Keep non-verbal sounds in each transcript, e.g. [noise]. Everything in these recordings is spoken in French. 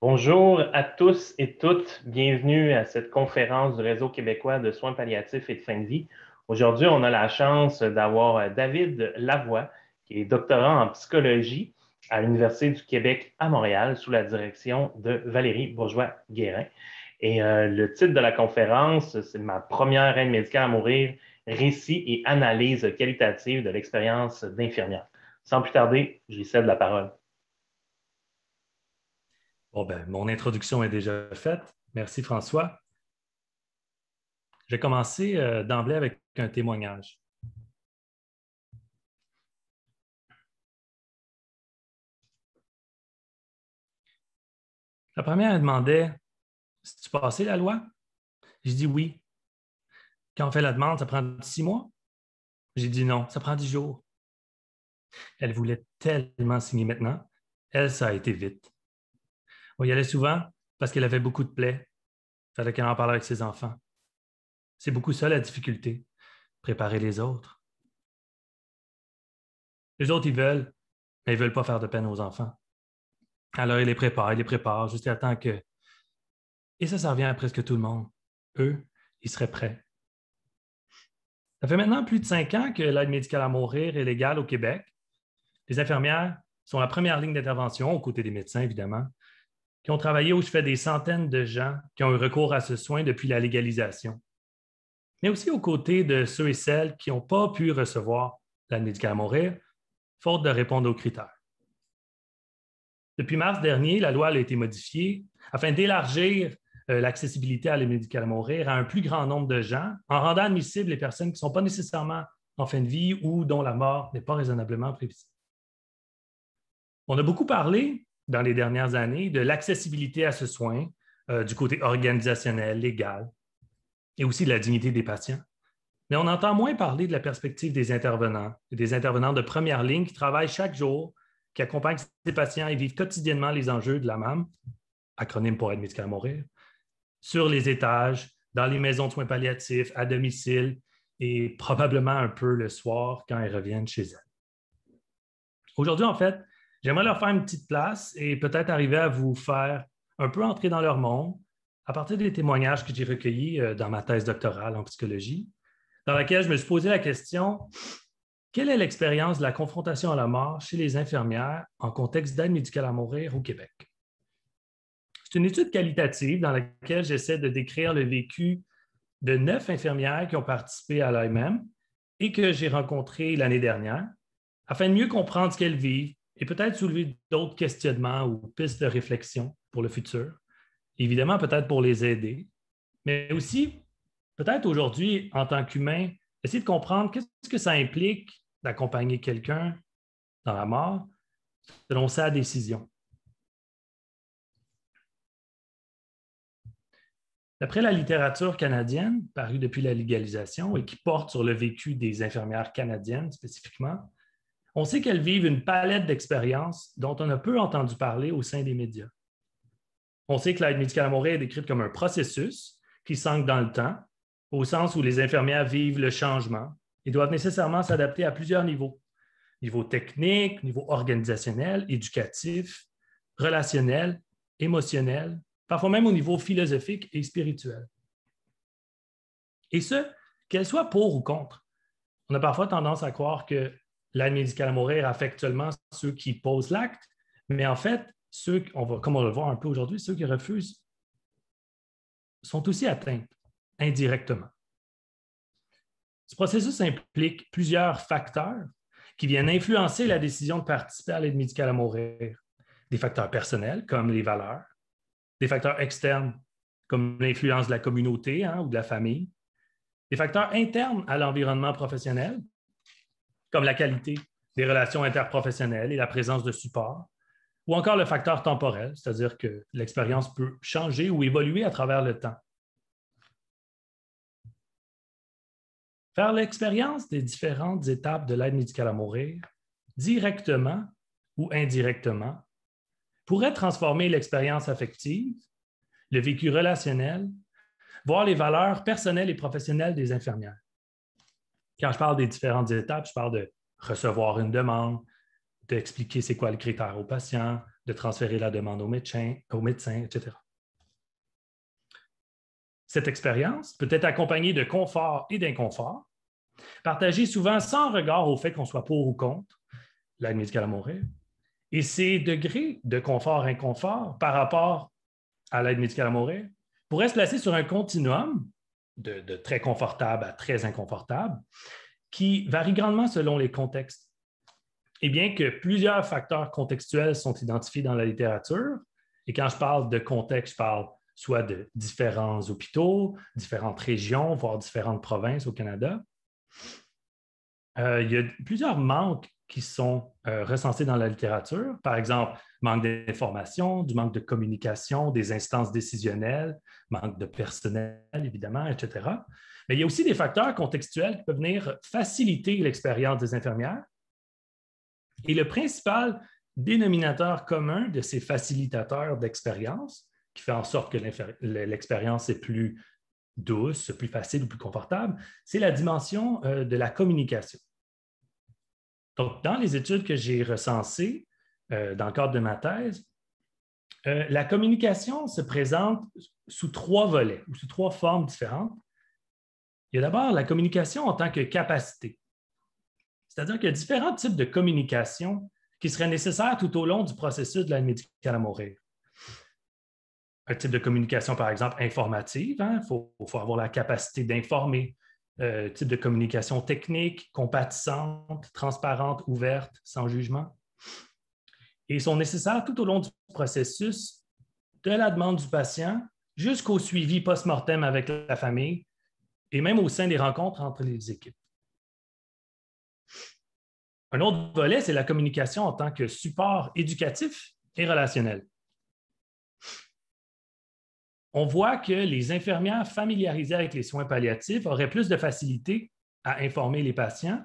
Bonjour à tous et toutes. Bienvenue à cette conférence du Réseau québécois de soins palliatifs et de fin de vie. Aujourd'hui, on a la chance d'avoir euh, David Lavoie, qui est doctorant en psychologie à l'Université du Québec à Montréal sous la direction de Valérie Bourgeois-Guérin. Et euh, le titre de la conférence, c'est Ma première reine médicale à mourir, récit et analyse qualitative de l'expérience d'infirmière. Sans plus tarder, je lui cède la parole. Bon, ben, mon introduction est déjà faite. Merci, François. Je vais commencer euh, d'emblée avec un témoignage. La première elle demandait Si tu passé la loi J'ai dit oui. Quand on fait la demande, ça prend six mois J'ai dit non, ça prend dix jours. Elle voulait tellement signer maintenant. Elle, ça a été vite. On y allait souvent parce qu'il avait beaucoup de plaies. Fallait qu'elle en parle avec ses enfants. C'est beaucoup ça la difficulté, préparer les autres. Les autres, ils veulent, mais ils ne veulent pas faire de peine aux enfants. Alors, ils les préparent, ils les préparent à temps que. Et ça, ça revient à presque tout le monde. Eux, ils seraient prêts. Ça fait maintenant plus de cinq ans que l'aide médicale à mourir est légale au Québec. Les infirmières sont la première ligne d'intervention, aux côtés des médecins, évidemment qui ont travaillé au je des centaines de gens qui ont eu recours à ce soin depuis la légalisation, mais aussi aux côtés de ceux et celles qui n'ont pas pu recevoir la médicale à mourir, faute de répondre aux critères. Depuis mars dernier, la loi a été modifiée afin d'élargir euh, l'accessibilité à la médicale à mourir à un plus grand nombre de gens, en rendant admissibles les personnes qui ne sont pas nécessairement en fin de vie ou dont la mort n'est pas raisonnablement prévisible. On a beaucoup parlé dans les dernières années de l'accessibilité à ce soin euh, du côté organisationnel, légal, et aussi de la dignité des patients. Mais on entend moins parler de la perspective des intervenants des intervenants de première ligne qui travaillent chaque jour, qui accompagnent ces patients et vivent quotidiennement les enjeux de la MAM, acronyme pour aide médicale à mourir, sur les étages, dans les maisons de soins palliatifs, à domicile et probablement un peu le soir quand elles reviennent chez elles. Aujourd'hui, en fait, J'aimerais leur faire une petite place et peut-être arriver à vous faire un peu entrer dans leur monde à partir des témoignages que j'ai recueillis euh, dans ma thèse doctorale en psychologie, dans laquelle je me suis posé la question quelle est l'expérience de la confrontation à la mort chez les infirmières en contexte d'aide médicale à mourir au Québec? C'est une étude qualitative dans laquelle j'essaie de décrire le vécu de neuf infirmières qui ont participé à l'IMM et que j'ai rencontrées l'année dernière afin de mieux comprendre ce qu'elles vivent et peut-être soulever d'autres questionnements ou pistes de réflexion pour le futur. Évidemment, peut-être pour les aider, mais aussi peut-être aujourd'hui, en tant qu'humain, essayer de comprendre qu'est-ce que ça implique d'accompagner quelqu'un dans la mort selon sa décision. D'après la littérature canadienne, parue depuis la légalisation et qui porte sur le vécu des infirmières canadiennes spécifiquement, on sait qu'elles vivent une palette d'expériences dont on a peu entendu parler au sein des médias. On sait que l'aide médicale à est décrite comme un processus qui s'ancre dans le temps, au sens où les infirmières vivent le changement et doivent nécessairement s'adapter à plusieurs niveaux. Niveau technique, niveau organisationnel, éducatif, relationnel, émotionnel, parfois même au niveau philosophique et spirituel. Et ce, qu'elle soit pour ou contre. On a parfois tendance à croire que l'aide médicale à mourir affecte seulement ceux qui posent l'acte, mais en fait, ceux, va, comme on le voit un peu aujourd'hui, ceux qui refusent sont aussi atteints indirectement. Ce processus implique plusieurs facteurs qui viennent influencer la décision de participer à l'aide médicale à mourir. Des facteurs personnels, comme les valeurs, des facteurs externes, comme l'influence de la communauté hein, ou de la famille, des facteurs internes à l'environnement professionnel, comme la qualité des relations interprofessionnelles et la présence de support, ou encore le facteur temporel, c'est-à-dire que l'expérience peut changer ou évoluer à travers le temps. Faire l'expérience des différentes étapes de l'aide médicale à mourir, directement ou indirectement, pourrait transformer l'expérience affective, le vécu relationnel, voire les valeurs personnelles et professionnelles des infirmières. Quand je parle des différentes étapes, je parle de recevoir une demande, d'expliquer c'est quoi le critère au patient, de transférer la demande au médecin, au médecin etc. Cette expérience peut être accompagnée de confort et d'inconfort, partagée souvent sans regard au fait qu'on soit pour ou contre l'aide médicale à mourir, et ces degrés de confort-inconfort par rapport à l'aide médicale à mourir pourraient se placer sur un continuum de, très confortable à très inconfortable, qui varie grandement selon les contextes. Et eh bien que plusieurs facteurs contextuels sont identifiés dans la littérature, et quand je parle de contexte, je parle soit de différents hôpitaux, différentes régions, voire différentes provinces au Canada, euh, il y a plusieurs manques qui sont euh, recensés dans la littérature. Par exemple, manque d'information, du manque de communication, des instances décisionnelles, manque de personnel, évidemment, etc. Mais il y a aussi des facteurs contextuels qui peuvent venir faciliter l'expérience des infirmières. Et le principal dénominateur commun de ces facilitateurs d'expérience, qui fait en sorte que l'expérience est plus douce, plus facile ou plus confortable, c'est la dimension euh, de la communication. Donc, dans les études que j'ai recensées euh, dans le cadre de ma thèse, euh, la communication se présente sous trois volets ou sous trois formes différentes. Il y a d'abord la communication en tant que capacité, c'est-à-dire qu'il y a différents types de communication qui seraient nécessaires tout au long du processus de la médicale à mourir. Un type de communication, par exemple, informative, il hein, faut, avoir la capacité d'informer, types euh, type de communication technique, compatissante, transparente, ouverte, sans jugement. Et ils sont nécessaires tout au long du processus de la demande du patient jusqu'au suivi post-mortem avec la famille et même au sein des rencontres entre les équipes. Un autre volet, c'est la communication en tant que support éducatif et relationnel on voit que les infirmières familiarisées avec les soins palliatifs auraient plus de facilité à informer les patients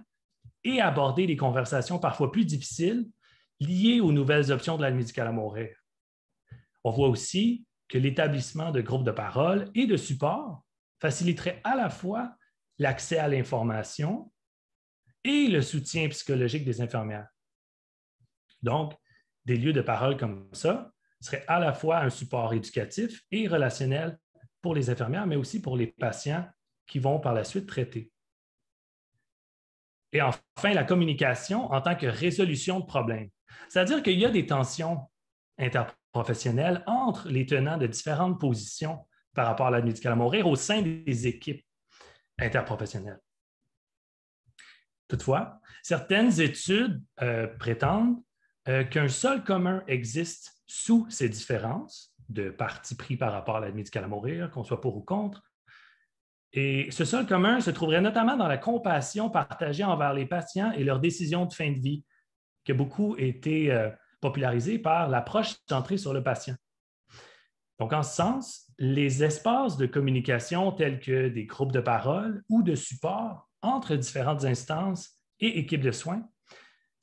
et aborder des conversations parfois plus difficiles liées aux nouvelles options de l'aide médicale à mourir. On voit aussi que l'établissement de groupes de parole et de support faciliterait à la fois l'accès à l'information et le soutien psychologique des infirmières. Donc, des lieux de parole comme ça serait à la fois un support éducatif et relationnel pour les infirmières, mais aussi pour les patients qui vont par la suite traiter. Et enfin, la communication en tant que résolution de problèmes. C'est-à-dire qu'il y a des tensions interprofessionnelles entre les tenants de différentes positions par rapport à l'aide médicale à mourir au sein des équipes interprofessionnelles. Toutefois, certaines études euh, prétendent euh, qu'un seul commun existe sous ces différences de parti pris par rapport à la médicale à mourir, qu'on soit pour ou contre. Et ce seul commun se trouverait notamment dans la compassion partagée envers les patients et leurs décisions de fin de vie, qui a beaucoup été euh, popularisée par l'approche centrée sur le patient. Donc, en ce sens, les espaces de communication tels que des groupes de parole ou de support entre différentes instances et équipes de soins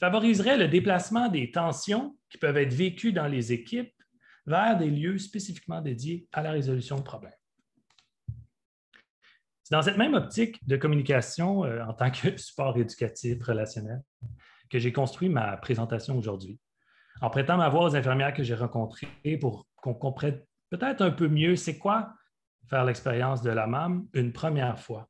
favoriserait le déplacement des tensions qui peuvent être vécues dans les équipes vers des lieux spécifiquement dédiés à la résolution de problèmes. C'est dans cette même optique de communication euh, en tant que [laughs] support éducatif relationnel que j'ai construit ma présentation aujourd'hui, en prêtant ma voix aux infirmières que j'ai rencontrées pour qu'on comprenne peut-être un peu mieux c'est quoi faire l'expérience de la MAM une première fois.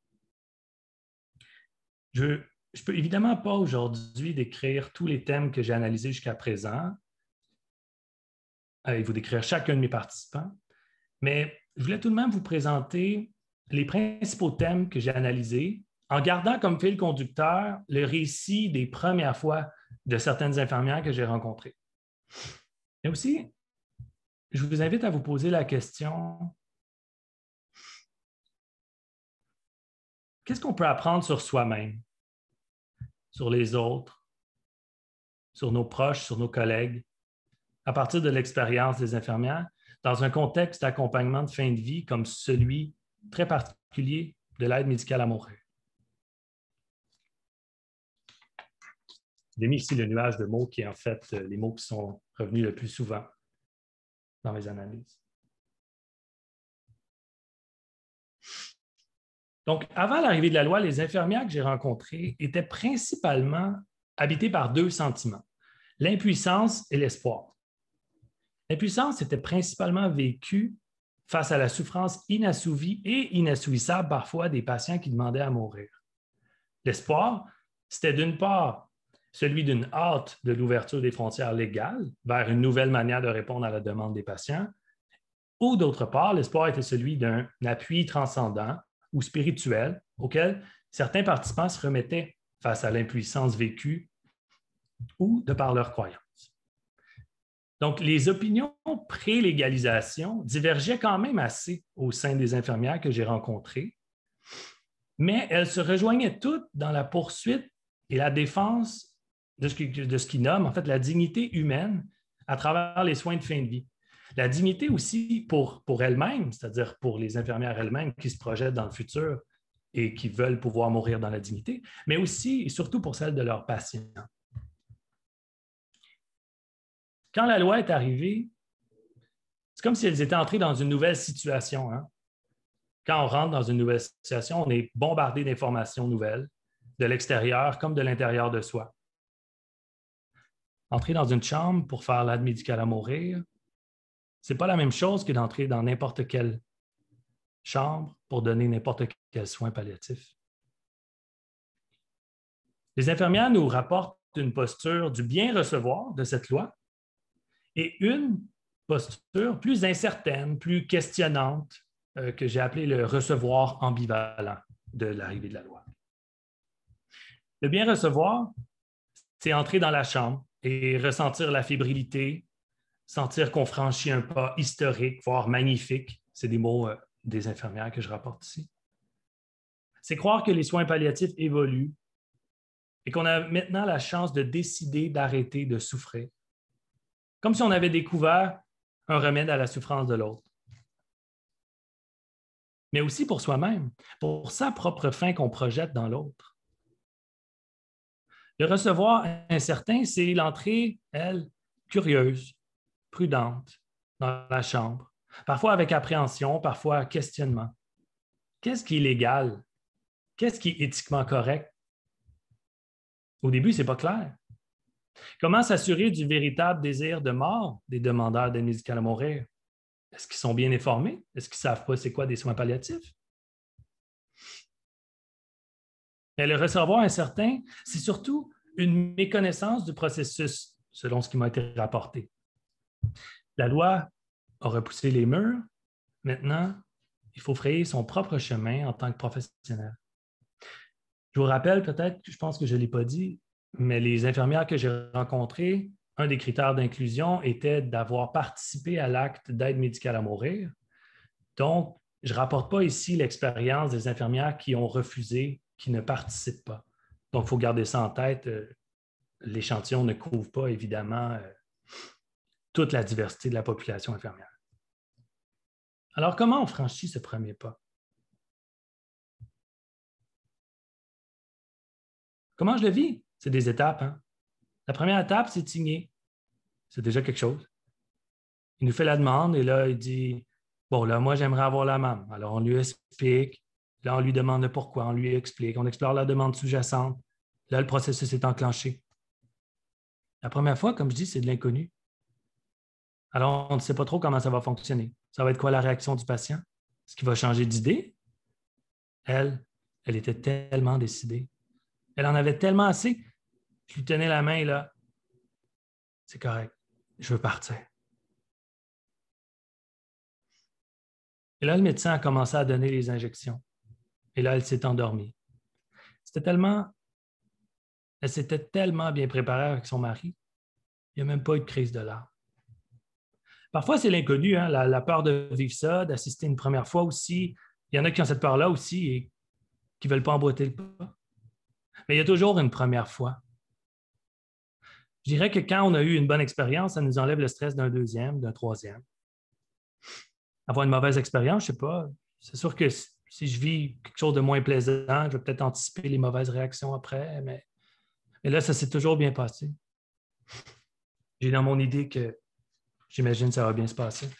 Je je peux évidemment pas aujourd'hui décrire tous les thèmes que j'ai analysés jusqu'à présent et euh, vous décrire chacun de mes participants, mais je voulais tout de même vous présenter les principaux thèmes que j'ai analysés en gardant comme fil conducteur le récit des premières fois de certaines infirmières que j'ai rencontrées. Et aussi, je vous invite à vous poser la question qu'est-ce qu'on peut apprendre sur soi-même? sur les autres, sur nos proches, sur nos collègues, à partir de l'expérience des infirmières, dans un contexte d'accompagnement de fin de vie comme celui très particulier de l'aide médicale à mourir. J'ai mis ici le nuage de mots qui est en fait euh, les mots qui sont revenus le plus souvent dans mes analyses. Donc, avant l'arrivée de la loi, les infirmières que j'ai rencontrées étaient principalement habitées par deux sentiments, l'impuissance et l'espoir. L'impuissance était principalement vécue face à la souffrance inassouvie et inassouvissable parfois des patients qui demandaient à mourir. L'espoir, c'était d'une part celui d'une hâte de l'ouverture des frontières légales vers une nouvelle manière de répondre à la demande des patients, ou d'autre part, l'espoir était celui d'un appui transcendant ou spirituelles auquel certains participants se remettaient face à l'impuissance vécue ou de par leur croyances. Donc, les opinions pré-légalisation divergeaient quand même assez au sein des infirmières que j'ai rencontrées, mais elles se rejoignaient toutes dans la poursuite et la défense de ce qu'ils nomment en fait la dignité humaine à travers les soins de fin de vie. La dignité aussi pour, pour elle-même, c'est-à-dire pour les infirmières elles-mêmes qui se projettent dans le futur et qui veulent pouvoir mourir dans la dignité, mais aussi et surtout pour celle de leurs patients. Quand la loi est arrivée, c'est comme si elles étaient entrées dans une nouvelle situation. Hein. Quand on rentre dans une nouvelle situation, on est bombardé d'informations nouvelles, de l'extérieur comme de l'intérieur de soi. Entrer dans une chambre pour faire l'aide médicale à mourir, n'est pas la même chose que d'entrer dans n'importe quelle chambre pour donner n'importe quel soin palliatif. Les infirmières nous rapportent une posture du bien recevoir de cette loi et une posture plus incertaine, plus questionnante, euh, que j'ai appelée le recevoir ambivalent de l'arrivée de la loi. Le bien recevoir, c'est entrer dans la chambre et ressentir la fébrilité, sentir qu'on franchit un pas historique, voire magnifique. C'est des mots euh, des infirmières que je rapporte ici. C'est croire que les soins palliatifs évoluent et qu'on a maintenant la chance de décider d'arrêter de souffrir. Comme si on avait découvert un remède à la souffrance de l'autre. Mais aussi pour soi-même, pour sa propre fin qu'on projette dans l'autre. Le recevoir incertain, c'est l'entrée, elle, curieuse, prudente dans la chambre, parfois avec appréhension, parfois questionnement. Qu'est-ce qui est légal? Qu'est-ce qui est éthiquement correct? Au début, ce n'est pas clair. Comment s'assurer du véritable désir de mort des demandeurs d'aide médicale à mourir? Est-ce qu'ils sont bien informés? Est-ce qu'ils savent pas c'est quoi des soins palliatifs? Mais le recevoir incertain, c'est surtout une méconnaissance du processus, selon ce qui m'a été rapporté. La loi a repoussé les murs. Maintenant, il faut frayer son propre chemin en tant que professionnel. Je vous rappelle peut-être, je pense que je ne l'ai pas dit, mais les infirmières que j'ai rencontrées, un des critères d'inclusion était d'avoir participé à l'acte d'aide médicale à mourir. Donc, je ne rapporte pas ici l'expérience des infirmières qui ont refusé, qui ne participent pas. Donc, il faut garder ça en tête. Euh, l'échantillon ne couvre pas, évidemment, euh, toute la diversité de la population infirmière. Alors, comment on franchit ce premier pas? Comment je le vis? C'est des étapes. Hein? La première étape, c'est signer. C'est déjà quelque chose. Il nous fait la demande et là, il dit Bon, là, moi, j'aimerais avoir la maman. Alors, on lui explique. Là, on lui demande pourquoi, on lui explique. On explore la demande sous-jacente. Là, le processus est enclenché. La première fois, comme je dis, c'est de l'inconnu. Alors, on ne sait pas trop comment ça va fonctionner. Ça va être quoi la réaction du patient? Est-ce qu'il va changer d'idée? Elle, elle était tellement décidée. Elle en avait tellement assez. Je lui tenais la main et là, c'est correct, je veux partir. Et là, le médecin a commencé à donner les injections. Et là, elle s'est endormie. C'était tellement. Elle s'était tellement bien préparée avec son mari, il n'y a même pas eu de crise de larmes. Parfois, c'est l'inconnu, hein, la, peur de vivre ça, d'assister une première fois aussi. Il y en a qui ont cette peur-là aussi et qui ne veulent pas emboîter le pas. Mais il y a toujours une première fois. Je dirais que quand on a eu une bonne expérience, ça nous enlève le stress d'un deuxième, d'un troisième. Avoir une mauvaise expérience, je ne sais pas, c'est sûr que si je vis quelque chose de moins plaisant, je vais peut-être anticiper les mauvaises réactions après, mais, mais là, ça s'est toujours bien passé. J'ai dans mon idée que J'imagine que ça va bien se passer.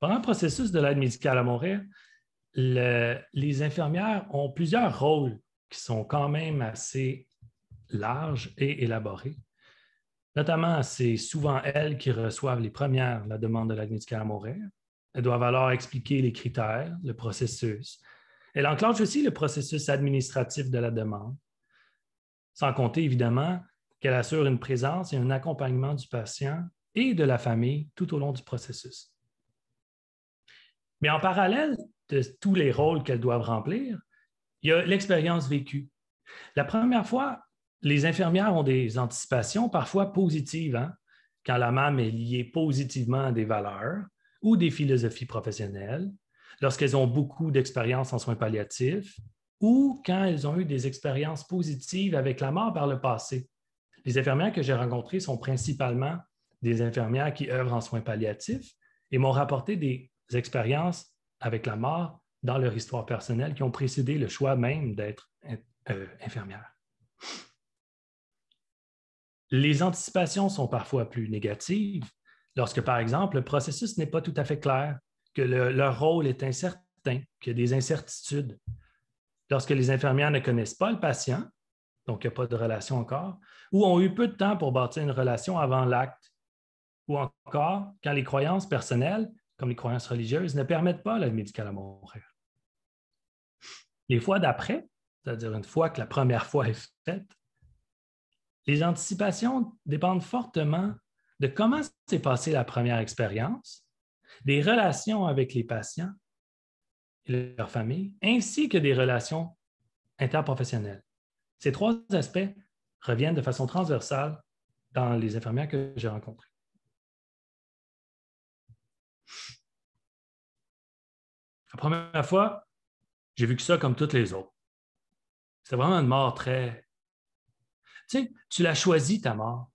Pendant le processus de l'aide médicale à mourir, les infirmières ont plusieurs rôles qui sont quand même assez larges et élaborés. Notamment, c'est souvent elles qui reçoivent les premières la demande de l'aide médicale à Montréal. Elles doivent alors expliquer les critères, le processus. Elles enclenchent aussi le processus administratif de la demande. Sans compter, évidemment, elle assure une présence et un accompagnement du patient et de la famille tout au long du processus. Mais en parallèle de tous les rôles qu'elles doivent remplir, il y a l'expérience vécue. La première fois, les infirmières ont des anticipations parfois positives hein, quand la mère est liée positivement à des valeurs ou des philosophies professionnelles, lorsqu'elles ont beaucoup d'expérience en soins palliatifs ou quand elles ont eu des expériences positives avec la mort par le passé, les infirmières que j'ai rencontrées sont principalement des infirmières qui œuvrent en soins palliatifs et m'ont rapporté des expériences avec la mort dans leur histoire personnelle qui ont précédé le choix même d'être euh, infirmière. Les anticipations sont parfois plus négatives lorsque, par exemple, le processus n'est pas tout à fait clair, que leur rôle est incertain, qu'il y a des incertitudes. Lorsque les infirmières ne connaissent pas le patient, donc il n'y a pas de relation encore, ou ont eu peu de temps pour bâtir une relation avant l'acte, ou encore quand les croyances personnelles, comme les croyances religieuses, ne permettent pas l'aide médicale à mourir. Les fois d'après, c'est-à-dire une fois que la première fois est faite, les anticipations dépendent fortement de comment s'est passée la première expérience, des relations avec les patients et leur famille, ainsi que des relations interprofessionnelles. Ces trois aspects reviennent de façon transversale dans les infirmières que j'ai rencontrées. La première fois, j'ai vu que ça comme toutes les autres. C'était vraiment une mort très. Tu sais, tu l'as choisi, ta mort.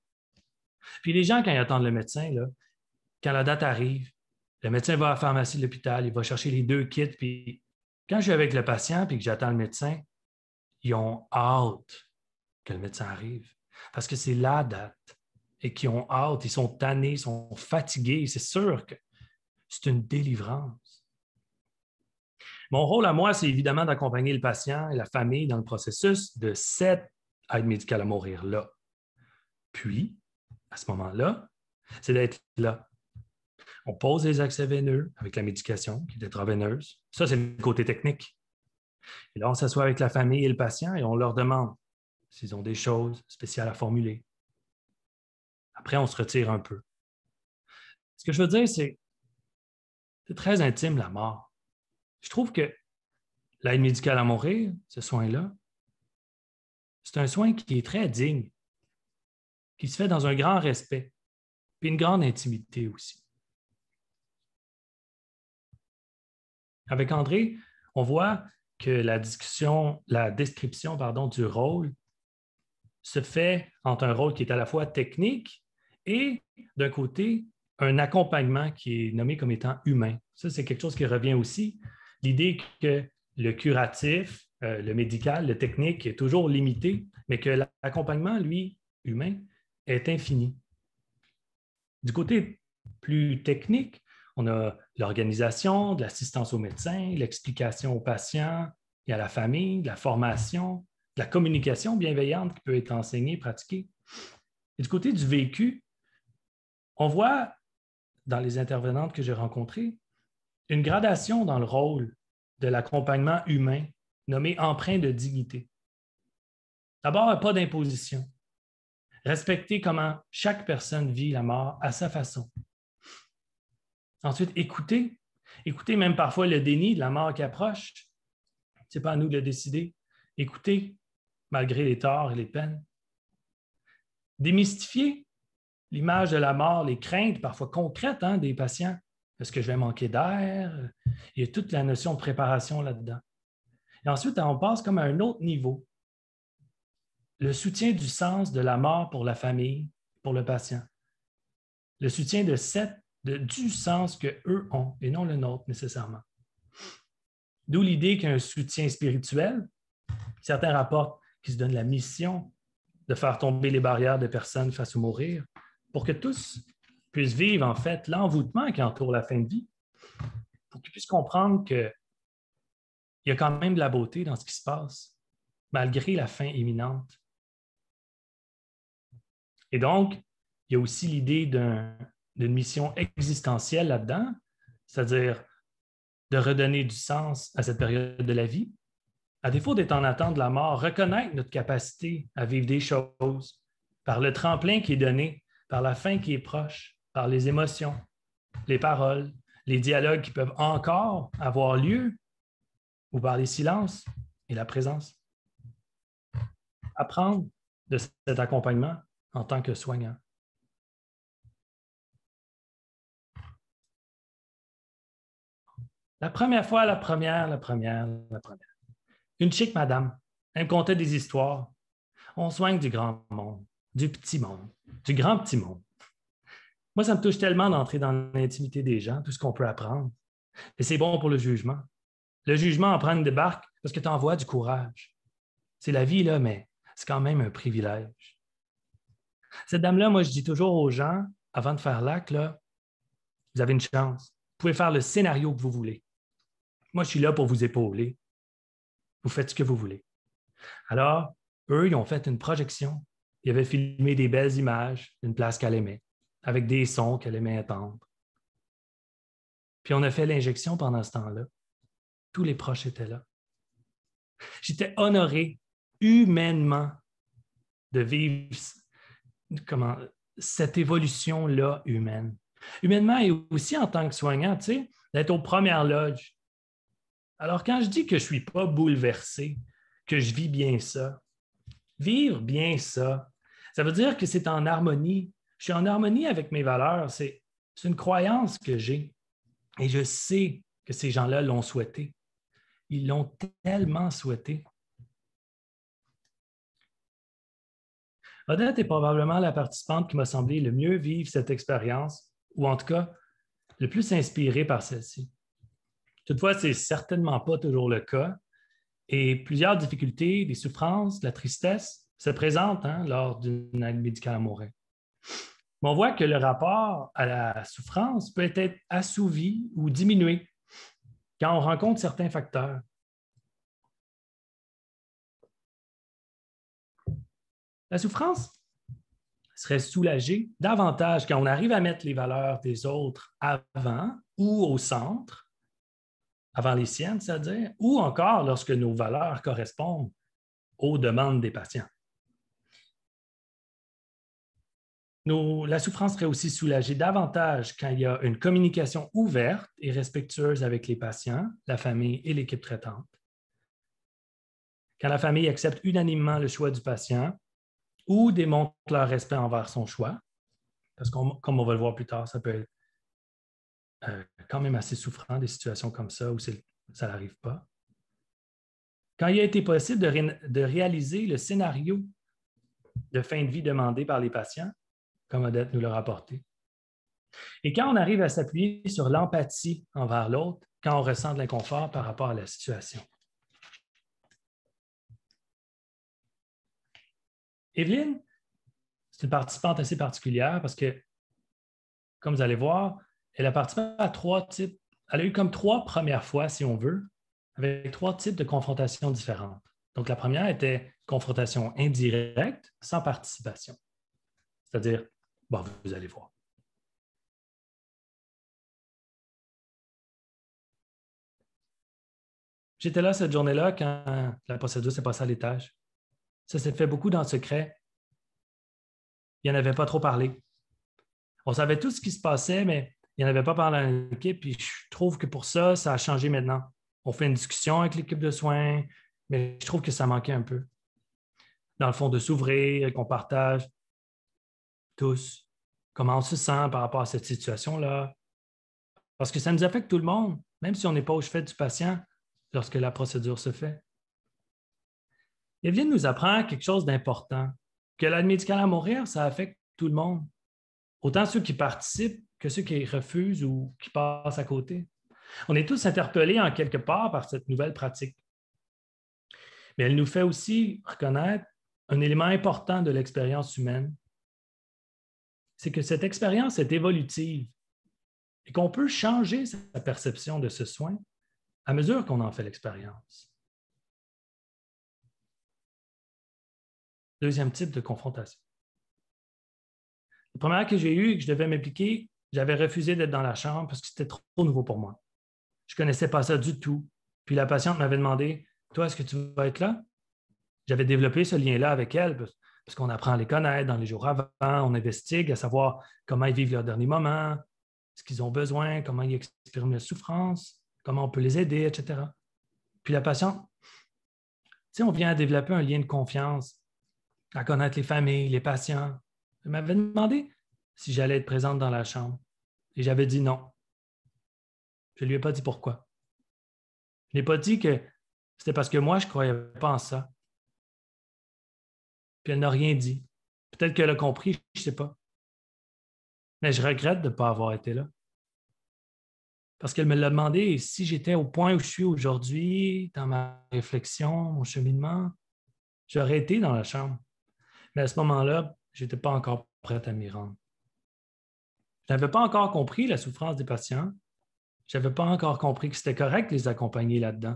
Puis les gens, quand ils attendent le médecin, là, quand la date arrive, le médecin va à la pharmacie de l'hôpital, il va chercher les deux kits. Puis quand je suis avec le patient puis que j'attends le médecin, ils ont hâte que le médecin arrive. Parce que c'est la date et qui ont hâte, ils sont tannés, ils sont fatigués. C'est sûr que c'est une délivrance. Mon rôle à moi, c'est évidemment d'accompagner le patient et la famille dans le processus de cette aide médicale à mourir là. Puis, à ce moment-là, c'est d'être là. On pose les accès veineux avec la médication qui est veineuse. Ça, c'est le côté technique. Et là, on s'assoit avec la famille et le patient et on leur demande s'ils ont des choses spéciales à formuler. Après, on se retire un peu. Ce que je veux dire, c'est c'est très intime, la mort. Je trouve que l'aide médicale à mourir, ce soin-là, c'est un soin qui est très digne, qui se fait dans un grand respect, puis une grande intimité aussi. Avec André, on voit que la discussion, la description pardon, du rôle se fait entre un rôle qui est à la fois technique et d'un côté un accompagnement qui est nommé comme étant humain. Ça, c'est quelque chose qui revient aussi. L'idée que le curatif, euh, le médical, le technique est toujours limité, mais que l'accompagnement, lui, humain, est infini. Du côté plus technique, on a l'organisation, de l'assistance aux médecins, l'explication aux patients et à la famille, la formation, la communication bienveillante qui peut être enseignée, pratiquée. Et du côté du vécu, on voit dans les intervenantes que j'ai rencontrées une gradation dans le rôle de l'accompagnement humain nommé emprunt de dignité. D'abord, pas d'imposition. Respecter comment chaque personne vit la mort à sa façon. Ensuite, écouter. Écouter même parfois le déni de la mort qui approche. Ce n'est pas à nous de le décider. Écouter, malgré les torts et les peines. Démystifier l'image de la mort, les craintes parfois concrètes hein, des patients. Est-ce que je vais manquer d'air? Il y a toute la notion de préparation là-dedans. Et ensuite, on passe comme à un autre niveau. Le soutien du sens de la mort pour la famille, pour le patient. Le soutien de cette, du sens qu'eux ont et non le nôtre nécessairement. D'où l'idée qu'un soutien spirituel, certains rapportent qui se donne la mission de faire tomber les barrières des personnes face au mourir pour que tous puissent vivre, en fait, l'envoûtement qui entoure la fin de vie, pour qu'ils puissent comprendre qu'il y a quand même de la beauté dans ce qui se passe, malgré la fin imminente. Et donc, il y a aussi l'idée d'une mission existentielle là-dedans, c'est-à-dire de redonner du sens à cette période de la vie, à défaut d'être en attente de la mort, reconnaître notre capacité à vivre des choses par le tremplin qui est donné, par la fin qui est proche, par les émotions, les paroles, les dialogues qui peuvent encore avoir lieu, ou par les silences et la présence. Apprendre de cet accompagnement en tant que soignant. La première fois, la première, la première, la première. Une chic madame. Elle me des histoires. On soigne du grand monde, du petit monde, du grand petit monde. Moi, ça me touche tellement d'entrer dans l'intimité des gens, tout ce qu'on peut apprendre. Et c'est bon pour le jugement. Le jugement en prend une débarque parce que tu envoies du courage. C'est la vie, là, mais c'est quand même un privilège. Cette dame-là, moi, je dis toujours aux gens, avant de faire l'acte, vous avez une chance. Vous pouvez faire le scénario que vous voulez. Moi, je suis là pour vous épauler vous faites ce que vous voulez. Alors, eux, ils ont fait une projection. Ils avaient filmé des belles images d'une place qu'elle aimait, avec des sons qu'elle aimait entendre. Puis on a fait l'injection pendant ce temps-là. Tous les proches étaient là. J'étais honoré humainement de vivre comment, cette évolution-là humaine. Humainement et aussi en tant que soignant, d'être aux premières loges, alors, quand je dis que je ne suis pas bouleversé, que je vis bien ça, vivre bien ça, ça veut dire que c'est en harmonie. Je suis en harmonie avec mes valeurs. C'est une croyance que j'ai. Et je sais que ces gens-là l'ont souhaité. Ils l'ont tellement souhaité. Odette est probablement la participante qui m'a semblé le mieux vivre cette expérience, ou en tout cas, le plus inspirée par celle-ci. Toutefois, ce n'est certainement pas toujours le cas. Et plusieurs difficultés, des souffrances, de la tristesse se présentent hein, lors d'une aide médicale amoureuse. on voit que le rapport à la souffrance peut être assouvi ou diminué quand on rencontre certains facteurs. La souffrance serait soulagée davantage quand on arrive à mettre les valeurs des autres avant ou au centre avant les siennes, c'est-à-dire, ou encore lorsque nos valeurs correspondent aux demandes des patients. la souffrance serait aussi soulagée davantage quand il y a une communication ouverte et respectueuse avec les patients, la famille et l'équipe traitante. Quand la famille accepte unanimement le choix du patient ou démontre leur respect envers son choix, parce que comme on va le voir plus tard, ça peut être euh, quand même assez souffrant des situations comme ça où ça n'arrive pas. Quand il a été possible de, de, réaliser le scénario de fin de vie demandé par les patients, comme Odette nous l'a rapporté. Et quand on arrive à s'appuyer sur l'empathie envers l'autre, quand on ressent de l'inconfort par rapport à la situation. Evelyne, c'est une participante assez particulière parce que, comme vous allez voir, elle a participé à trois types. Elle a eu comme trois premières fois, si on veut, avec trois types de confrontations différentes. Donc, la première était confrontation indirecte sans participation. C'est-à-dire, bon, vous allez voir. J'étais là cette journée-là quand la procédure s'est passée à l'étage. Ça s'est fait beaucoup dans le secret. Il n'y en avait pas trop parlé. On savait tout ce qui se passait, mais il n'y en avait pas pendant l'équipe. Puis je trouve que pour ça, ça a changé maintenant. On fait une discussion avec l'équipe de soins, mais je trouve que ça manquait un peu. Dans le fond, de s'ouvrir, qu'on partage tous comment on se sent par rapport à cette situation-là. Parce que ça nous affecte tout le monde, même si on n'est pas au chevet du patient lorsque la procédure se fait. vient nous apprend quelque chose d'important, que l'aide médicale à mourir, ça affecte tout le monde, autant ceux qui participent que ceux qui refusent ou qui passent à côté. On est tous interpellés en quelque part par cette nouvelle pratique. Mais elle nous fait aussi reconnaître un élément important de l'expérience humaine. C'est que cette expérience est évolutive et qu'on peut changer sa perception de ce soin à mesure qu'on en fait l'expérience. Deuxième type de confrontation. La première que j'ai eue et que je devais m'impliquer j'avais refusé d'être dans la chambre parce que c'était trop nouveau pour moi. Je ne connaissais pas ça du tout. Puis la patiente m'avait demandé Toi, est-ce que tu vas être là J'avais développé ce lien-là avec elle parce qu'on apprend à les connaître dans les jours avant, on investigue à savoir comment ils vivent leur dernier moment, ce qu'ils ont besoin, comment ils expriment leur souffrance, comment on peut les aider, etc. Puis la patiente, tu on vient à développer un lien de confiance, à connaître les familles, les patients. Elle m'avait demandé si j'allais être présente dans la chambre. Et j'avais dit non. Je ne lui ai pas dit pourquoi. Je n'ai pas dit que c'était parce que moi, je ne croyais pas en ça. Puis elle n'a rien dit. Peut-être qu'elle a compris, je ne sais pas. Mais je regrette de ne pas avoir été là. Parce qu'elle me l'a demandé, et si j'étais au point où je suis aujourd'hui, dans ma réflexion, mon cheminement, j'aurais été dans la chambre. Mais à ce moment-là, je n'étais pas encore prête à m'y rendre n'avais pas encore compris la souffrance des patients. Je n'avais pas encore compris que c'était correct de les accompagner là-dedans.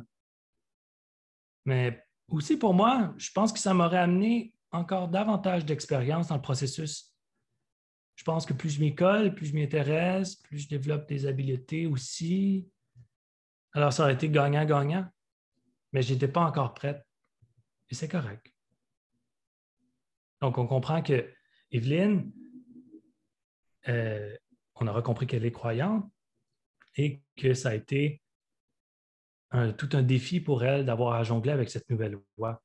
Mais aussi pour moi, je pense que ça m'aurait amené encore davantage d'expérience dans le processus. Je pense que plus je m'y colle, plus je m'y intéresse, plus je développe des habiletés aussi. Alors ça aurait été gagnant-gagnant, mais je n'étais pas encore prête. Et c'est correct. Donc on comprend que Evelyne, euh, on aura compris qu'elle est croyante et que ça a été tout un défi pour elle d'avoir à jongler avec cette nouvelle loi.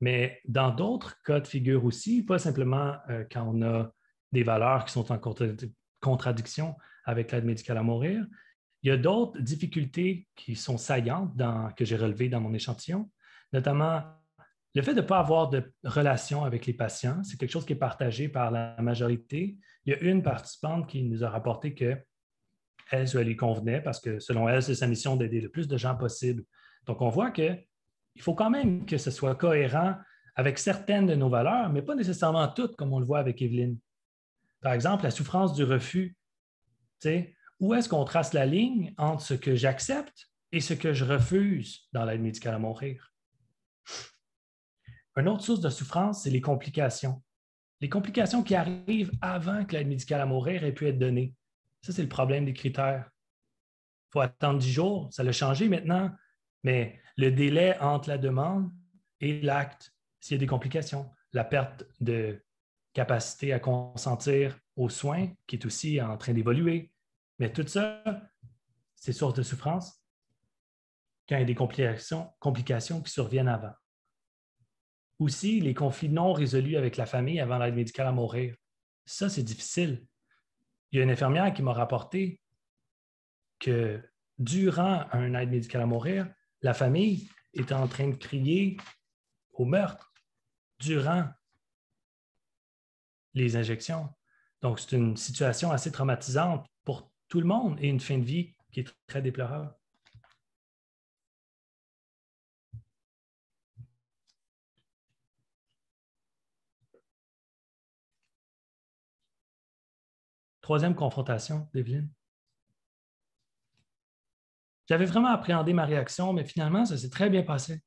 Mais dans d'autres cas de figure aussi, pas simplement euh, quand on a des valeurs qui sont en contradiction avec l'aide médicale à mourir, il y a d'autres difficultés qui sont saillantes que j'ai relevées dans mon échantillon, notamment le fait de ne pas avoir de relation avec les patients. C'est quelque chose qui est partagé par la majorité il y a une participante qui nous a rapporté que elle, lui convenait parce que selon elle, c'est sa mission d'aider le plus de gens possible. Donc, on voit qu'il faut quand même que ce soit cohérent avec certaines de nos valeurs, mais pas nécessairement toutes, comme on le voit avec Evelyne. Par exemple, la souffrance du refus. où est-ce qu'on trace la ligne entre ce que j'accepte et ce que je refuse dans l'aide médicale à mourir? Une autre source de souffrance, c'est les complications les complications qui arrivent avant que l'aide médicale à mourir ait pu être donnée. Ça, c'est le problème des critères. Il faut attendre 10 jours, ça l'a changé maintenant, mais le délai entre la demande et l'acte, s'il y a des complications, la perte de capacité à consentir aux soins, qui est aussi en train d'évoluer, mais tout ça, c'est source de souffrance quand il y a des complications, complications qui surviennent avant. Aussi, les conflits non résolus avec la famille avant l'aide médicale à mourir. Ça, c'est difficile. Il y a une infirmière qui m'a rapporté que durant un aide médicale à mourir, la famille était en train de crier au meurtre durant les injections. Donc, c'est une situation assez traumatisante pour tout le monde et une fin de vie qui est très déplorable. Troisième confrontation, Devlin. J'avais vraiment appréhendé ma réaction, mais finalement, ça s'est très bien passé.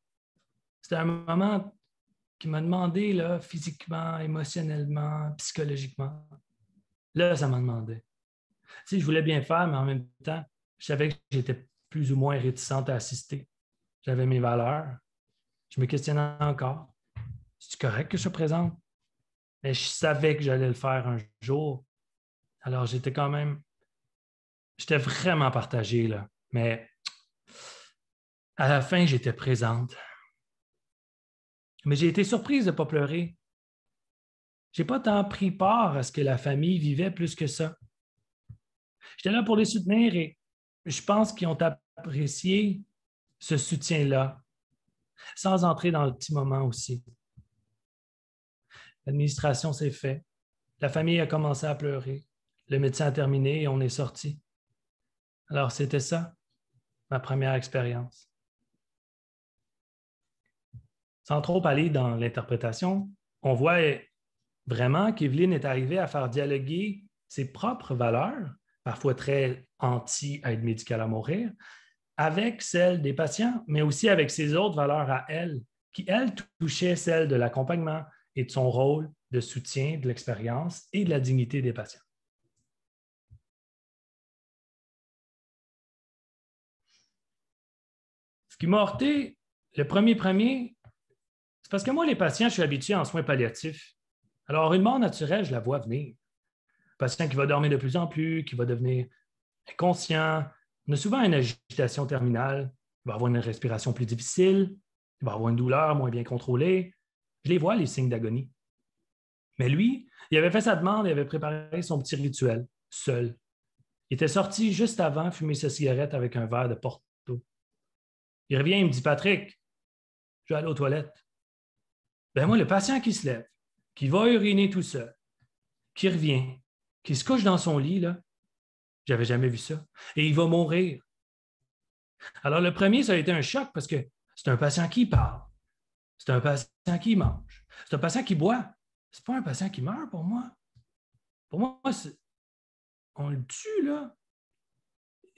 C'était un moment qui m'a demandé là, physiquement, émotionnellement, psychologiquement. Là, ça m'a demandé. Si je voulais bien faire, mais en même temps, je savais que j'étais plus ou moins réticente à assister. J'avais mes valeurs. Je me questionnais encore. C'est correct que je présente? Mais je savais que j'allais le faire un jour. Alors, j'étais quand même. J'étais vraiment partagé, là. Mais à la fin, j'étais présente. Mais j'ai été surprise de ne pas pleurer. Je n'ai pas tant pris part à ce que la famille vivait plus que ça. J'étais là pour les soutenir et je pense qu'ils ont apprécié ce soutien-là, sans entrer dans le petit moment aussi. L'administration s'est faite. La famille a commencé à pleurer le médecin a terminé et on est sorti. Alors c'était ça, ma première expérience. Sans trop aller dans l'interprétation, on voit vraiment qu'Evelyne est arrivée à faire dialoguer ses propres valeurs, parfois très anti-aide médicale à mourir, avec celles des patients, mais aussi avec ses autres valeurs à elle, qui, elle, touchaient celles de l'accompagnement et de son rôle de soutien, de l'expérience et de la dignité des patients. Puis morté, le premier premier, c'est parce que moi, les patients, je suis habitué en soins palliatifs. Alors, une mort naturelle, je la vois venir. patient qui va dormir de plus en plus, qui va devenir inconscient, on a souvent une agitation terminale, il va avoir une respiration plus difficile, il va avoir une douleur moins bien contrôlée. Je les vois, les signes d'agonie. Mais lui, il avait fait sa demande, il avait préparé son petit rituel, seul. Il était sorti juste avant fumer sa cigarette avec un verre de, porte. Il revient, il me dit Patrick, je vais aller aux toilettes. Ben moi, le patient qui se lève, qui va uriner tout seul, qui revient, qui se couche dans son lit, là, j'avais jamais vu ça. Et il va mourir. Alors, le premier, ça a été un choc parce que c'est un patient qui parle. C'est un patient qui mange. C'est un patient qui boit. C'est pas un patient qui meurt pour moi. Pour moi, on le tue, là.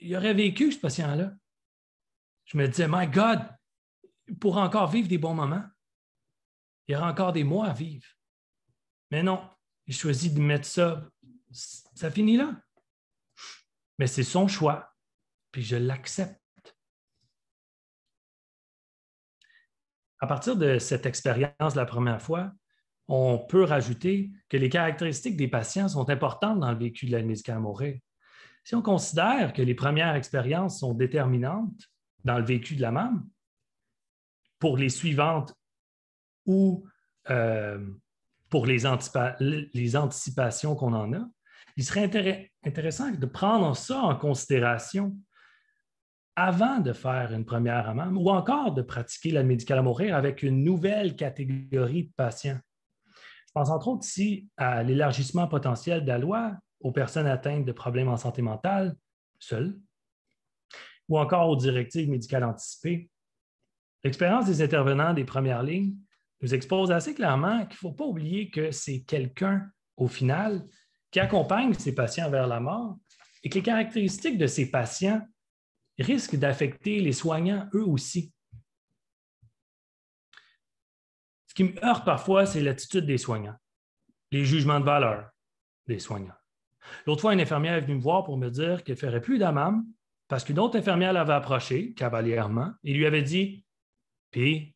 Il aurait vécu, ce patient-là. Je me disais, My God, pour encore vivre des bons moments, il y aura encore des mois à vivre. Mais non, il choisit de mettre ça, ça finit là. Mais c'est son choix, puis je l'accepte. À partir de cette expérience la première fois, on peut rajouter que les caractéristiques des patients sont importantes dans le vécu de la à Si on considère que les premières expériences sont déterminantes, dans le vécu de la mame. Pour les suivantes, ou euh, pour les, anticipations qu'on en a, il serait intéressant de prendre ça en considération avant de faire une première amende ou encore de pratiquer la médicale à mourir avec une nouvelle catégorie de patients. Je pense entre autres ici à l'élargissement potentiel de la loi aux personnes atteintes de problèmes en santé mentale, seules, ou encore aux directives médicales anticipées. L'expérience des intervenants des premières lignes nous expose assez clairement qu'il ne faut pas oublier que c'est quelqu'un, au final, qui accompagne ses patients vers la mort et que les caractéristiques de ces patients risquent d'affecter les soignants eux aussi. Ce qui me heurte parfois, c'est l'attitude des soignants, les jugements de valeur des soignants. L'autre fois, une infirmière est venue me voir pour me dire qu'elle ferait plus d'amam parce qu'une autre infirmière l'avait approché cavalièrement et lui avait dit Puis,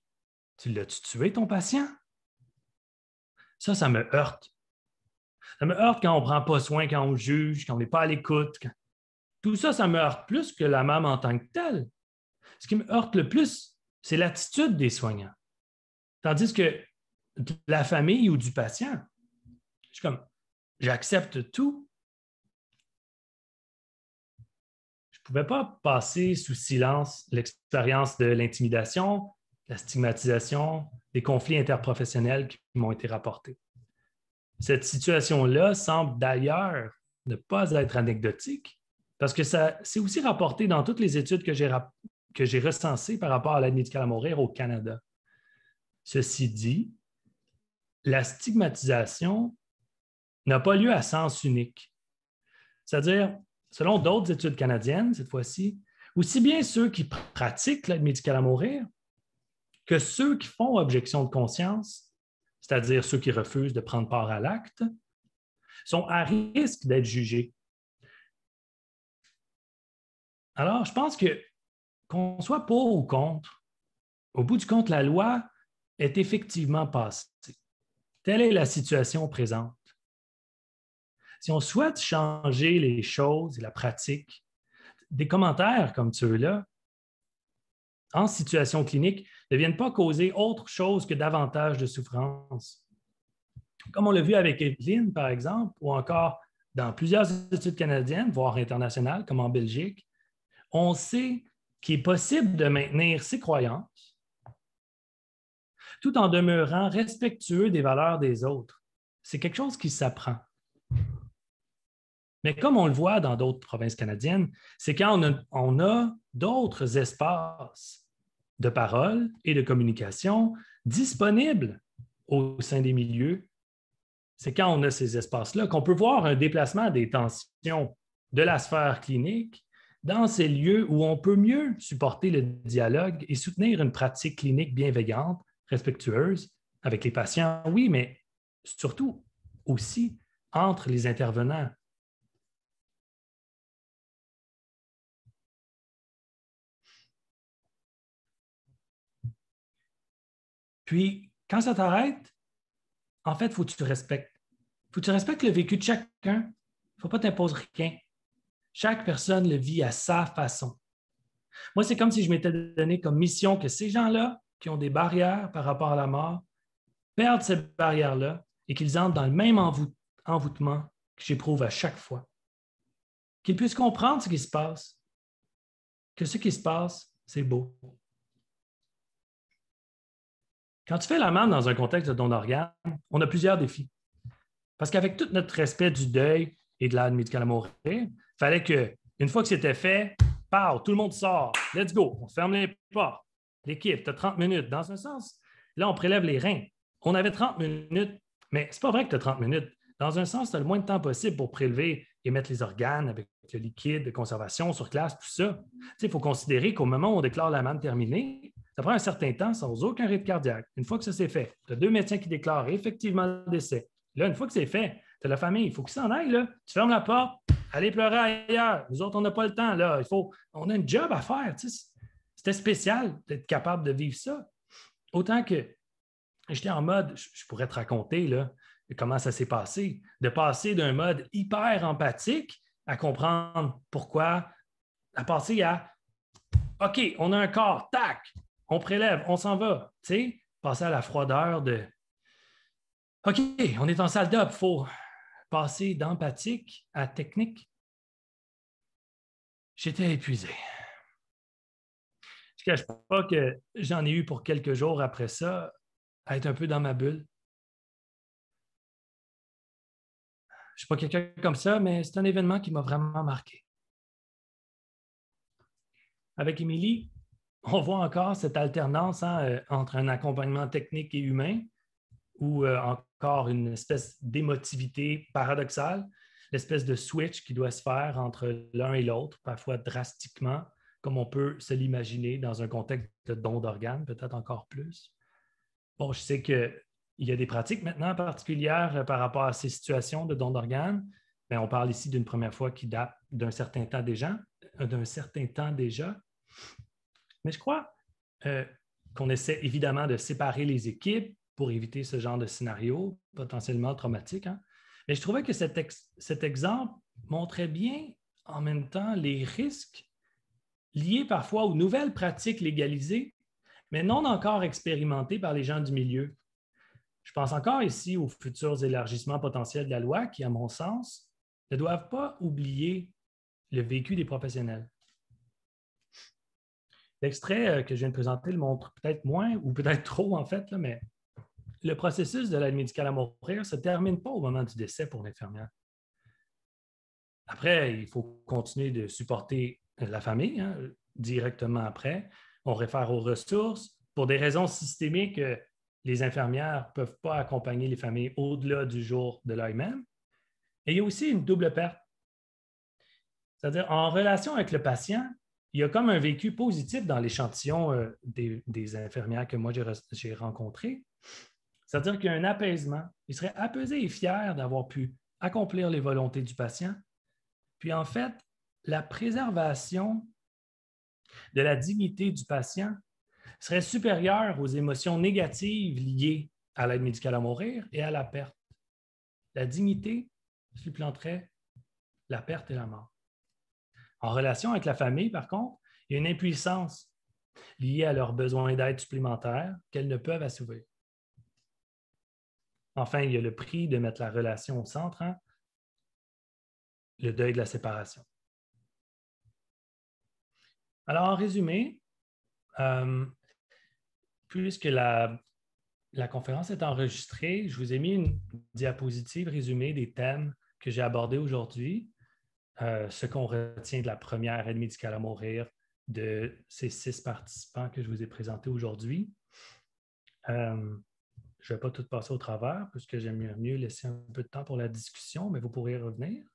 tu las tué ton patient? Ça, ça me heurte. Ça me heurte quand on ne prend pas soin, quand on juge, quand on n'est pas à l'écoute. Tout ça, ça me heurte plus que la maman en tant que telle. Ce qui me heurte le plus, c'est l'attitude des soignants. Tandis que de la famille ou du patient, je comme, j'accepte tout, pouvais pas passer sous silence l'expérience de l'intimidation, la stigmatisation, des conflits interprofessionnels qui m'ont été rapportés. Cette situation-là semble d'ailleurs ne pas être anecdotique parce que ça c'est aussi rapporté dans toutes les études que j'ai, que j'ai recensées par rapport à l'année médicale à mourir au Canada. Ceci dit, la stigmatisation n'a pas lieu à sens unique. C'est-à-dire, selon d'autres études canadiennes, cette fois-ci, aussi bien ceux qui pratiquent l'aide médicale à mourir que ceux qui font objection de conscience, c'est-à-dire ceux qui refusent de prendre part à l'acte, sont à risque d'être jugés. Alors, je pense que qu'on soit pour ou contre, au bout du compte, la loi est effectivement passée. Telle est la situation présente. Si on souhaite changer les choses et la pratique, des commentaires comme ceux-là, en situation clinique, ne viennent pas causer autre chose que davantage de souffrance. Comme on l'a vu avec Evelyn, par exemple, ou encore dans plusieurs études canadiennes, voire internationales, comme en Belgique, on sait qu'il est possible de maintenir ses croyances tout en demeurant respectueux des valeurs des autres. C'est quelque chose qui s'apprend. Mais comme on le voit dans d'autres provinces canadiennes, c'est quand on a, d'autres espaces de parole et de communication disponibles au sein des milieux. C'est quand on a ces espaces-là qu'on peut voir un déplacement des tensions de la sphère clinique dans ces lieux où on peut mieux supporter le dialogue et soutenir une pratique clinique bienveillante, respectueuse avec les patients, oui, mais surtout aussi entre les intervenants, Puis, quand ça t'arrête, en fait, il faut que tu respectes. Il faut que tu respectes le vécu de chacun. Il ne faut pas t'imposer rien. Chaque personne le vit à sa façon. Moi, c'est comme si je m'étais donné comme mission que ces gens-là, qui ont des barrières par rapport à la mort, perdent ces barrières-là et qu'ils entrent dans le même envoûtement que j'éprouve à chaque fois. Qu'ils puissent comprendre ce qui se passe, que ce qui se passe, c'est beau, quand tu fais la manne dans un contexte de don d'organes, on a plusieurs défis. Parce qu'avec tout notre respect du deuil et de la médicale à il fallait que, une fois que c'était fait, pow, tout le monde sort, let's go, on ferme les portes. L'équipe, tu as 30 minutes. Dans un sens, là, on prélève les reins. On avait 30 minutes, mais c'est pas vrai que tu as 30 minutes. Dans un sens, tu as le moins de temps possible pour prélever et mettre les organes avec le liquide de conservation sur classe, tout ça. Il faut considérer qu'au moment où on déclare la manne terminée, ça prend un certain temps sans aucun rythme cardiaque. Une fois que ça s'est fait, tu as deux médecins qui déclarent effectivement le décès. Là, une fois que c'est fait, tu as la famille, il faut qu'ils s'en aillent. Tu fermes la porte, allez pleurer ailleurs. Nous autres, on n'a pas le temps. Là. Il faut, on a un job à faire. C'était spécial d'être capable de vivre ça. Autant que j'étais en mode, je pourrais te raconter là, comment ça s'est passé, de passer d'un mode hyper empathique à comprendre pourquoi, à passer à OK, on a un corps, tac, on prélève, on s'en va. Tu sais, passer à la froideur de OK, on est en salle d'op, il faut passer d'empathique à technique. J'étais épuisé. Je ne cache pas que j'en ai eu pour quelques jours après ça à être un peu dans ma bulle. Je ne suis pas quelqu'un comme ça, mais c'est un événement qui m'a vraiment marqué. Avec Émilie, [laughs] on voit encore cette alternance hein, euh, entre un accompagnement technique et humain ou euh, encore une espèce d'émotivité paradoxale, l'espèce de switch qui doit se faire entre l'un et l'autre, parfois drastiquement, comme on peut se l'imaginer dans un contexte de don d'organes, peut-être encore plus. Bon, je sais qu'il y a des pratiques maintenant particulières euh, par rapport à ces situations de don d'organes, mais on parle ici d'une première fois qui date d'un certain temps déjà, d'un certain temps déjà. Mais je crois euh, qu'on essaie évidemment de séparer les équipes pour éviter ce genre de scénario potentiellement traumatique. Hein. Mais je trouvais que cet, cet exemple montrait bien en même temps les risques liés parfois aux nouvelles pratiques légalisées, mais non encore expérimentées par les gens du milieu. Je pense encore ici aux futurs élargissements potentiels de la loi qui, à mon sens, ne doivent pas oublier le vécu des professionnels. L'extrait euh, que je viens de présenter le montre peut-être moins ou peut-être trop, en fait, mais le processus de l'aide médicale à mourir ne se termine pas au moment du décès pour l'infirmière. Après, il faut continuer de supporter la famille hein, directement après. On réfère aux ressources. Pour des raisons systémiques, euh, les infirmières ne peuvent pas accompagner les familles au-delà du jour de l'œil même. Et il y a aussi une double perte. C'est-à-dire, en relation avec le patient, il y a comme un vécu positif dans l'échantillon euh, des, des, infirmières que moi j'ai rencontrées. C'est-à-dire qu'il y a un apaisement. Ils seraient apaisés et fiers d'avoir pu accomplir les volontés du patient. Puis en fait, la préservation de la dignité du patient serait supérieure aux émotions négatives liées à l'aide médicale à mourir et à la perte. La dignité supplanterait la perte et la mort. En relation avec la famille, par contre, il y a une impuissance liée à leurs besoins d'aide supplémentaire qu'elles ne peuvent assouvir. Enfin, il y a le prix de mettre la relation au centre, hein, le deuil de la séparation. Alors, en résumé, euh, puisque la, la conférence est enregistrée, je vous ai mis une diapositive résumée des thèmes que j'ai abordés aujourd'hui. Euh, ce qu'on retient de la première aide médicale à mourir de ces six participants que je vous ai présentés aujourd'hui. Euh, je ne vais pas tout passer au travers puisque j'aimerais mieux laisser un peu de temps pour la discussion, mais vous pourrez revenir.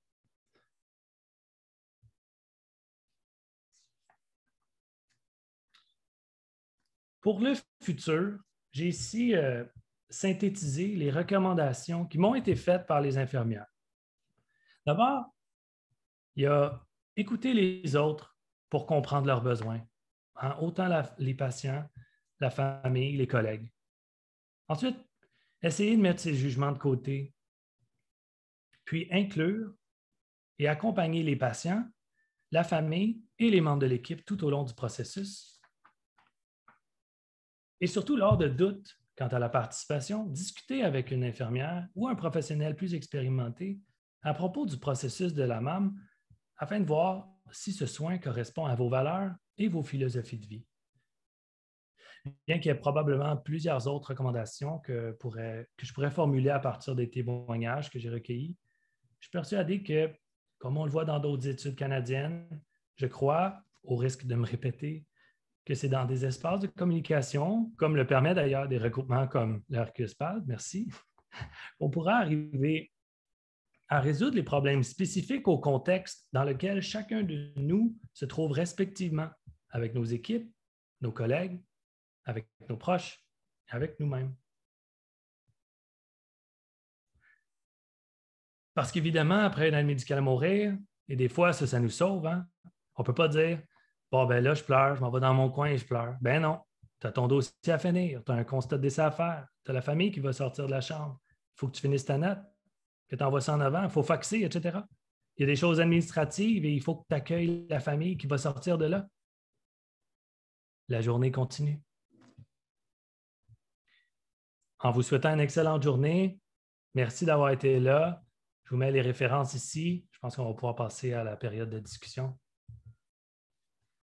Pour le futur, j'ai ici euh, synthétisé les recommandations qui m'ont été faites par les infirmières. D'abord, il y a écouter les autres pour comprendre leurs besoins, en hein, autant les patients, la famille, les collègues. Ensuite, essayer de mettre ses jugements de côté, puis inclure et accompagner les patients, la famille et les membres de l'équipe tout au long du processus. Et surtout, lors de doutes quant à la participation, discuter avec une infirmière ou un professionnel plus expérimenté à propos du processus de la MAM afin de voir si ce soin correspond à vos valeurs et vos philosophies de vie. Bien qu'il y ait probablement plusieurs autres recommandations que, que je pourrais formuler à partir des témoignages que j'ai recueillis, je suis persuadé que, comme on le voit dans d'autres études canadiennes, je crois, au risque de me répéter, que c'est dans des espaces de communication, comme le permet d'ailleurs des regroupements comme l'ARCUSPAD, merci, [laughs] on pourra arriver à résoudre les problèmes spécifiques au contexte dans lequel chacun de nous se trouve respectivement, avec nos équipes, nos collègues, avec nos proches, avec nous-mêmes. Parce qu'évidemment, après une année médicale à mourir, et des fois, ça, ça nous sauve, hein, on ne peut pas dire Bon, ben là, je pleure, je m'en vais dans mon coin et je pleure. Ben non, tu as ton dossier à finir, tu as un constat de décès à faire, tu as la famille qui va sortir de la chambre, il faut que tu finisses ta note, que tu envoies ça en avant, il faut faxer, etc. Il y a des choses administratives et il faut que tu accueilles la famille qui va sortir de là. La journée continue. En vous souhaitant une excellente journée, merci d'avoir été là. Je vous mets les références ici. Je pense qu'on va pouvoir passer à la période de discussion.